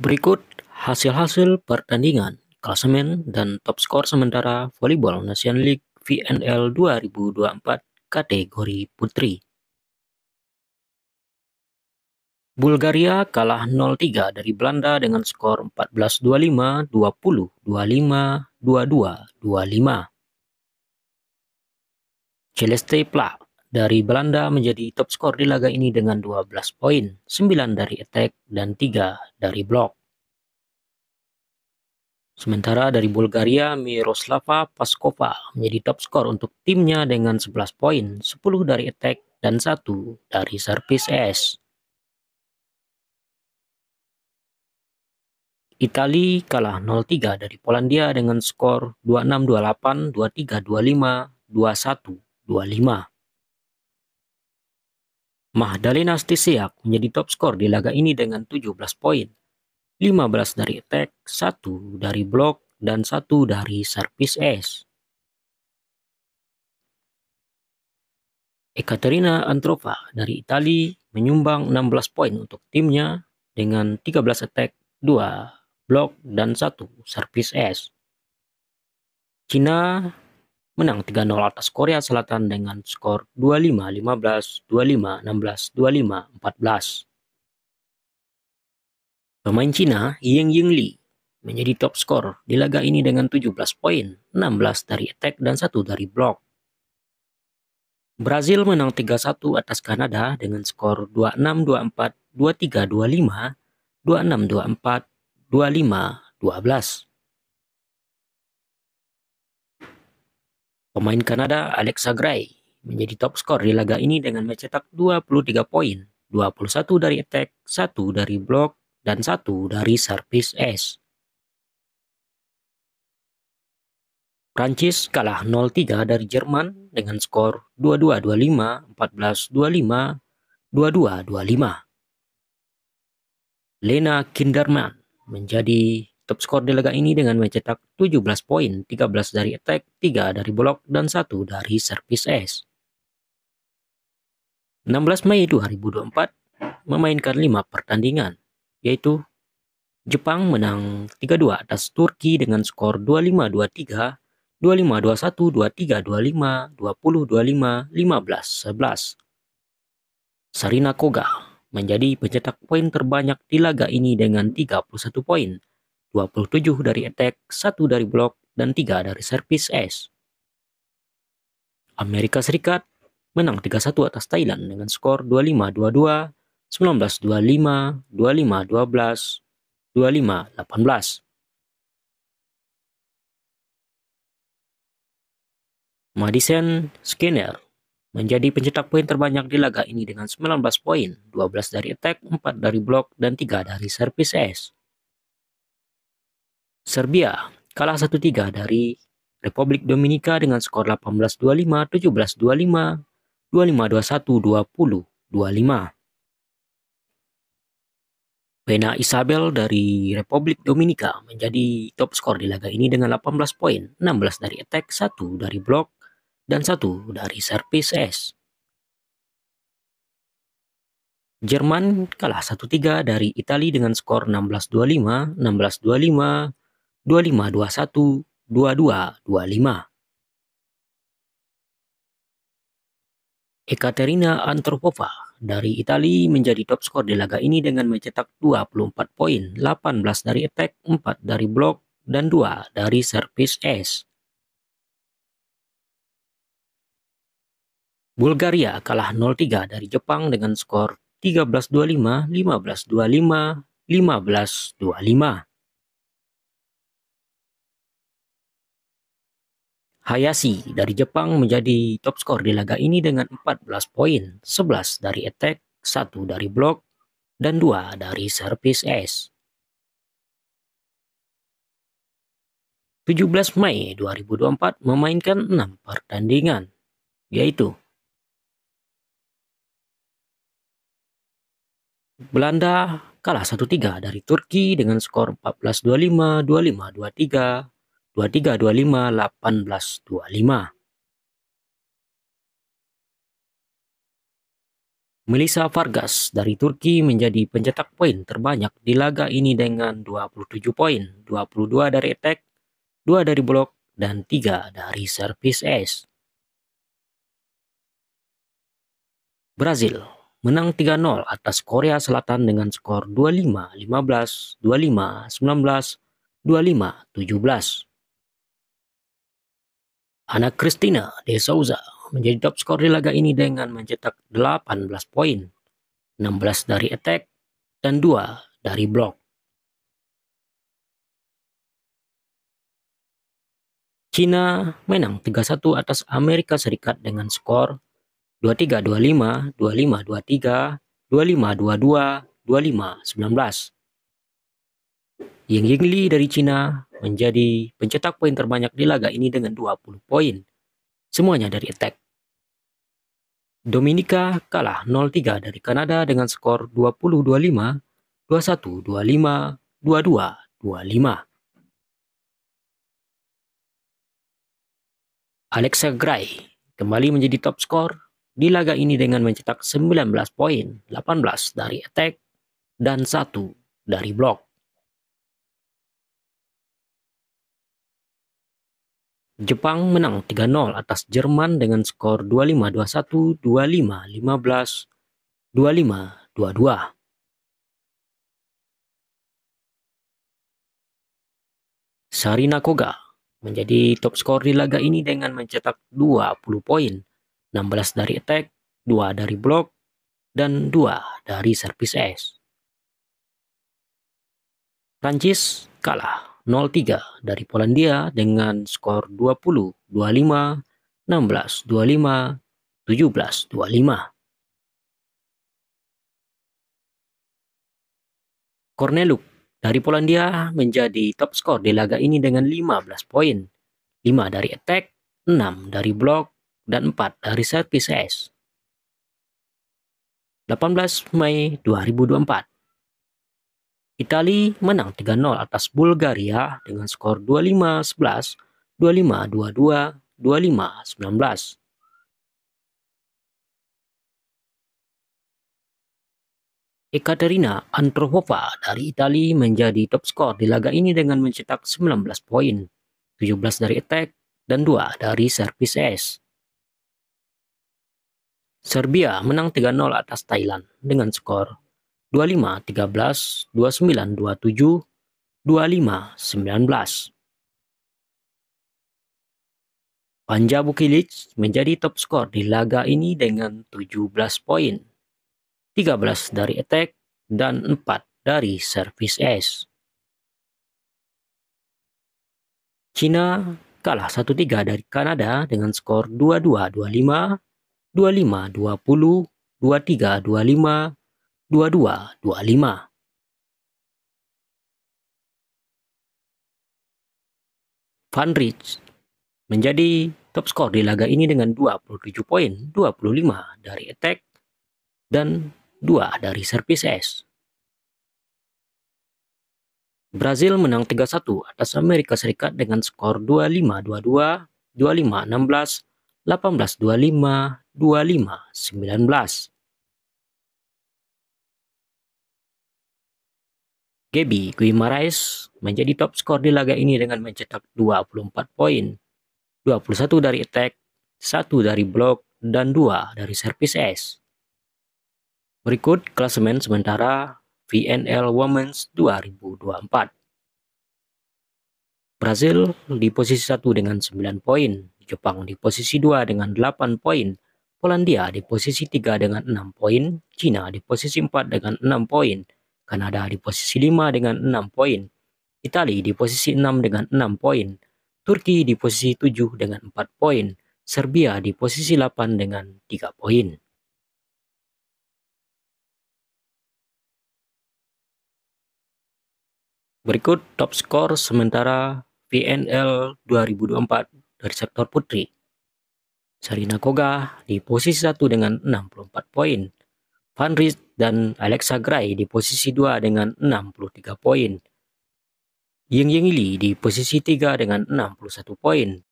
Berikut hasil-hasil pertandingan, klasemen, dan top skor sementara Volleyball Nation League VNL 2024 kategori putri. Bulgaria kalah 0-3 dari Belanda dengan skor 14-25, 20, 25, 22, 25. Celeste Pla dari Belanda menjadi top skor di laga ini dengan 12 poin, 9 dari attack dan 3 dari blok. Sementara dari Bulgaria, Miroslava Paskova menjadi top skor untuk timnya dengan 11 poin, 10 dari attack dan 1 dari service S. Itali kalah 0-3 dari Polandia dengan skor 26-28, 23-25, 21-25. Mahdalena Stisiak menjadi top skor di laga ini dengan 17 poin, 15 dari attack, 1 dari blok, dan 1 dari service ace. Ekaterina Antrova dari Itali menyumbang 16 poin untuk timnya dengan 13 attack, 2 blok, dan 1 service ace. Cina menang 3-0 atas Korea Selatan dengan skor 25-15, 25-16, 25-14. Pemain Cina Yang Ying Li menjadi top skor di laga ini dengan 17 poin, 16 dari attack dan 1 dari blok. Brazil menang 3-1 atas Kanada dengan skor 26-24, 23-25, 26-24, 25-12. Pemain Kanada Alexa Gray menjadi top skor di laga ini dengan mencetak 23 poin, 21 dari attack, 1 dari blok, dan 1 dari service S. Prancis kalah 0-3 dari Jerman dengan skor 22-25, 14-25, 22-25. Lena Kinderman menjadi Top skor di laga ini dengan mencetak 17 poin, 13 dari attack, 3 dari blok, dan 1 dari service ace. 16 Mei 2024 memainkan 5 pertandingan, yaitu Jepang menang 3-2 atas Turki dengan skor 25-23, 25-21, 23-25, 20-25, 15-11. Sarina Koga menjadi pencetak poin terbanyak di laga ini dengan 31 poin, 27 dari e e attack, 1 dari block, dan 3 dari service ace. Amerika Serikat menang 3-1 atas Thailand dengan skor 25-22, 19-25, 25-12, 25-18. Madison Skinner menjadi pencetak poin terbanyak di laga ini dengan 19 poin, 12 dari e attack, 4 dari block, dan 3 dari service ace. Serbia kalah 1-3 dari Republik Dominika dengan skor 18-25, 17-25, 25-21, 20-25. Pena Isabel dari Republik Dominika menjadi top skor di laga ini dengan 18 poin, 16 dari attack, 1 dari blok, dan 1 dari service S. Jerman kalah 1-3 dari Italia dengan skor 16-25, 16-25, 2521 2225. Ekaterina Antropova dari Italia menjadi top skor di laga ini dengan mencetak 24 poin, 18 dari attack, 4 dari blok, dan 2 dari service ace. Bulgaria kalah 0-3 dari Jepang dengan skor 13-25, 15-25, 15-25. Hayashi dari Jepang menjadi top skor di laga ini dengan 14 poin, 11 dari attack, 1 dari block, dan 2 dari service ace. 17 Mei 2024 memainkan 6 pertandingan, yaitu Belanda kalah 1-3 dari Turki dengan skor 14-25, 25-23, 23, 25, 18, 25. Melissa Vargas dari Turki menjadi pencetak poin terbanyak di laga ini dengan 27 poin, 22 dari attack, 2 dari blok, dan 3 dari service ace. Brazil menang 3-0 atas Korea Selatan dengan skor 25-15, 25-19, 25-17. Anak Christina De Souza menjadi top skor di laga ini dengan mencetak 18 poin, 16 dari attack, dan 2 dari blok. Cina menang 3-1 atas Amerika Serikat dengan skor 23-25, 25-23, 25-22, 25-19. Yang Li dari China menjadi pencetak poin terbanyak di laga ini dengan 20 poin. Semuanya dari attack. Dominika kalah 0-3 dari Kanada dengan skor 20-25, 21-25, 22-25. Alexa Gray kembali menjadi top skor di laga ini dengan mencetak 19 poin, 18 dari attack, dan 1 dari block. Jepang menang 3-0 atas Jerman dengan skor 25-21, 25-15, 25-22. Sarina Koga menjadi top skor di laga ini dengan mencetak 20 poin, 16 dari attack, 2 dari blok, dan 2 dari service S. Prancis kalah 03 dari Polandia dengan skor 20, 25, 16, 25, 17, 25. Korneluk dari Polandia menjadi top skor di laga ini dengan 15 poin. 5 dari attack, 6 dari block, dan 4 dari set PCS. 18 Mei 2024 Itali menang 3-0 atas Bulgaria dengan skor 25-11, 25-22, 25-19. Ekaterina Andropova dari Itali menjadi top skor di laga ini dengan mencetak 19 poin, 17 dari attack dan 2 dari service ace. Serbia menang 3-0 atas Thailand dengan skor 25 13 29 27 25 19. Panja Bukilic menjadi top skor di laga ini dengan 17 poin, 13 dari attack dan 4 dari service ace. Cina kalah 1-3 dari Kanada dengan skor 22-25, 25-20, 23-25, 2225. Van Rich menjadi top skor di laga ini dengan 27 poin, 25 dari attack dan 2 dari service ace. Brazil menang 3-1 atas Amerika Serikat dengan skor 25-22, 25-16, 18-25, 25-19. Gabi Guimaraes menjadi top skor di laga ini dengan mencetak 24 poin, 21 dari attack, 1 dari blok, dan 2 dari service ace. Berikut klasemen sementara VNL Women's 2024. Brazil di posisi 1 dengan 9 poin, Jepang di posisi 2 dengan 8 poin, Polandia di posisi 3 dengan 6 poin, Cina di posisi 4 dengan 6 poin, Kanada di posisi 5 dengan 6 poin, Itali di posisi 6 dengan 6 poin, Turki di posisi 7 dengan 4 poin, Serbia di posisi 8 dengan 3 poin. Berikut top skor sementara VNL 2024 dari sektor putri. Sarina Koga di posisi 1 dengan 64 poin. Van Riet dan Alexa Gray di posisi 2 dengan 63 poin. Ying Ying Li di posisi 3 dengan 61 poin.